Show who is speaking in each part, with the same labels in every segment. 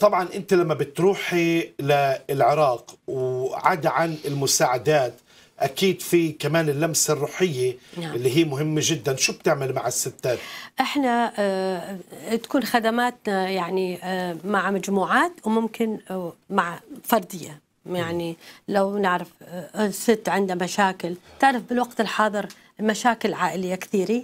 Speaker 1: طبعا انت لما بتروحي للعراق وعدا عن المساعدات اكيد في كمان اللمسه الروحيه نعم. اللي هي مهمه جدا شو بتعمل مع الستات
Speaker 2: احنا اه تكون خدماتنا يعني اه مع مجموعات وممكن اه مع فرديه يعني لو نعرف آه، ست عندها مشاكل تعرف بالوقت الحاضر مشاكل عائليه كثيره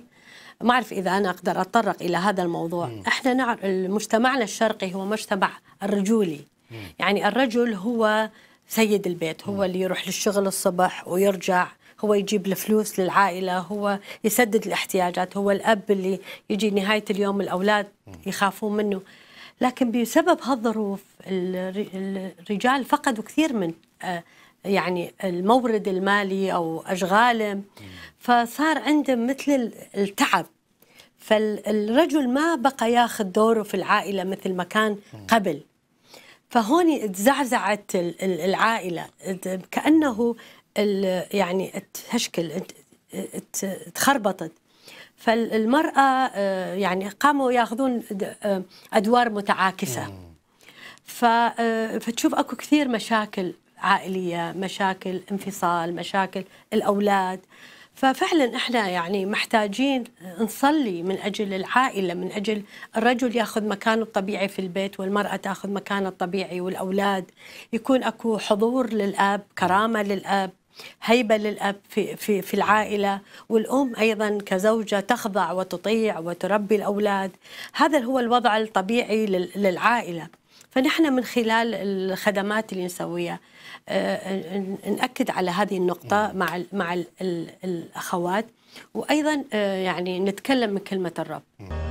Speaker 2: ما أعرف إذا أنا أقدر أتطرق إلى هذا الموضوع مم. إحنا نعرف مجتمعنا الشرقي هو مجتمع الرجولي مم. يعني الرجل هو سيد البيت هو مم. اللي يروح للشغل الصبح ويرجع هو يجيب الفلوس للعائلة هو يسدد الاحتياجات هو الأب اللي يجي نهاية اليوم الأولاد يخافون منه لكن بسبب هالظروف الرجال فقدوا كثير من آه، يعني المورد المالي أو أشغالهم فصار عنده مثل التعب فالرجل ما بقى ياخذ دوره في العائله مثل ما كان قبل فهون تزعزعت العائله كانه يعني تشكل تخربطت فالمراه آه، يعني قاموا ياخذون آه، ادوار متعاكسه آه، فتشوف اكو كثير مشاكل عائليه مشاكل انفصال مشاكل الاولاد ففعلا احنا يعني محتاجين نصلي من اجل العائله من اجل الرجل ياخذ مكانه الطبيعي في البيت والمراه تاخذ مكانها الطبيعي والاولاد يكون اكو حضور للاب كرامه للاب هيبه للاب في في في العائله والام ايضا كزوجه تخضع وتطيع وتربي الاولاد هذا هو الوضع الطبيعي للعائله فنحن من خلال الخدمات اللي نسويها آه، نأكد على هذه النقطة مع مع الأخوات وأيضا آه، يعني نتكلم من كلمة الرب